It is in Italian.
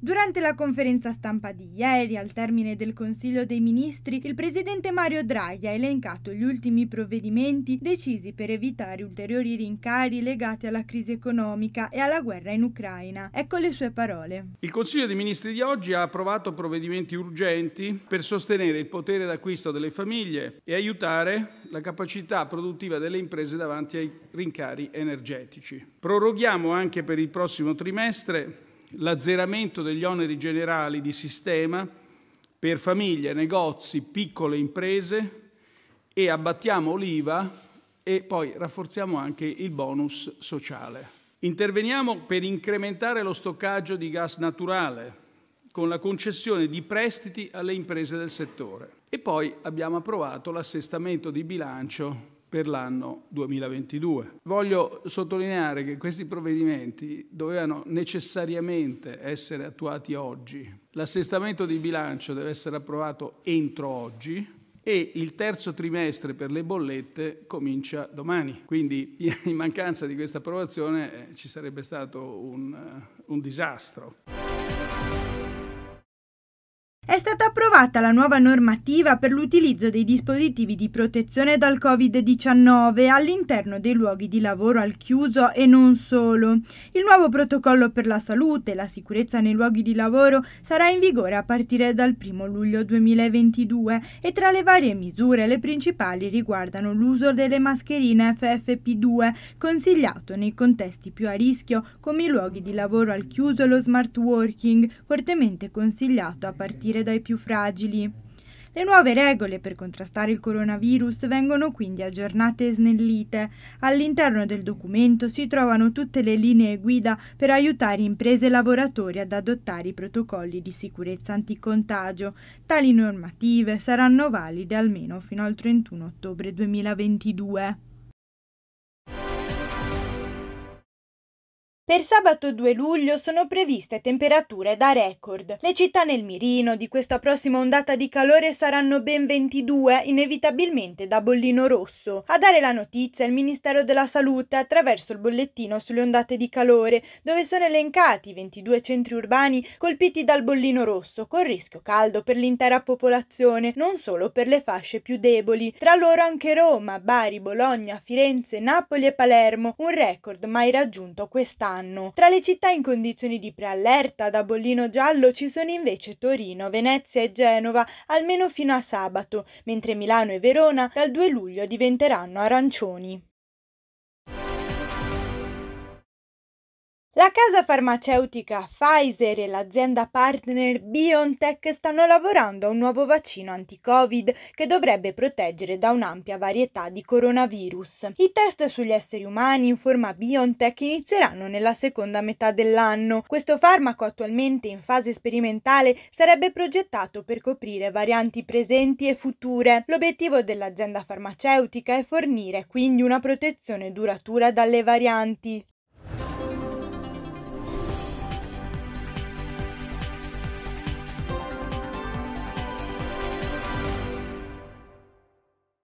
Durante la conferenza stampa di ieri, al termine del Consiglio dei Ministri, il presidente Mario Draghi ha elencato gli ultimi provvedimenti decisi per evitare ulteriori rincari legati alla crisi economica e alla guerra in Ucraina. Ecco le sue parole. Il Consiglio dei Ministri di oggi ha approvato provvedimenti urgenti per sostenere il potere d'acquisto delle famiglie e aiutare la capacità produttiva delle imprese davanti ai rincari energetici. Proroghiamo anche per il prossimo trimestre l'azzeramento degli oneri generali di sistema per famiglie, negozi, piccole imprese e abbattiamo l'IVA e poi rafforziamo anche il bonus sociale. Interveniamo per incrementare lo stoccaggio di gas naturale con la concessione di prestiti alle imprese del settore. E poi abbiamo approvato l'assestamento di bilancio per l'anno 2022. Voglio sottolineare che questi provvedimenti dovevano necessariamente essere attuati oggi. L'assestamento di bilancio deve essere approvato entro oggi e il terzo trimestre per le bollette comincia domani. Quindi in mancanza di questa approvazione eh, ci sarebbe stato un, eh, un disastro. È stata approvata la nuova normativa per l'utilizzo dei dispositivi di protezione dal Covid-19 all'interno dei luoghi di lavoro al chiuso e non solo. Il nuovo protocollo per la salute e la sicurezza nei luoghi di lavoro sarà in vigore a partire dal 1 luglio 2022 e tra le varie misure le principali riguardano l'uso delle mascherine FFP2 consigliato nei contesti più a rischio come i luoghi di lavoro al chiuso e lo smart working, fortemente consigliato a partire partire dai più fragili. Le nuove regole per contrastare il coronavirus vengono quindi aggiornate e snellite. All'interno del documento si trovano tutte le linee guida per aiutare imprese e lavoratori ad adottare i protocolli di sicurezza anticontagio. Tali normative saranno valide almeno fino al 31 ottobre 2022. Per sabato 2 luglio sono previste temperature da record. Le città nel mirino di questa prossima ondata di calore saranno ben 22, inevitabilmente da bollino rosso. A dare la notizia il Ministero della Salute attraverso il bollettino sulle ondate di calore, dove sono elencati 22 centri urbani colpiti dal bollino rosso, con rischio caldo per l'intera popolazione, non solo per le fasce più deboli. Tra loro anche Roma, Bari, Bologna, Firenze, Napoli e Palermo, un record mai raggiunto quest'anno quest'anno. Tra le città in condizioni di preallerta da bollino giallo ci sono invece Torino, Venezia e Genova, almeno fino a sabato, mentre Milano e Verona dal 2 luglio diventeranno arancioni. La casa farmaceutica Pfizer e l'azienda partner BioNTech stanno lavorando a un nuovo vaccino anti-Covid che dovrebbe proteggere da un'ampia varietà di coronavirus. I test sugli esseri umani in forma BioNTech inizieranno nella seconda metà dell'anno. Questo farmaco attualmente in fase sperimentale sarebbe progettato per coprire varianti presenti e future. L'obiettivo dell'azienda farmaceutica è fornire quindi una protezione duratura dalle varianti.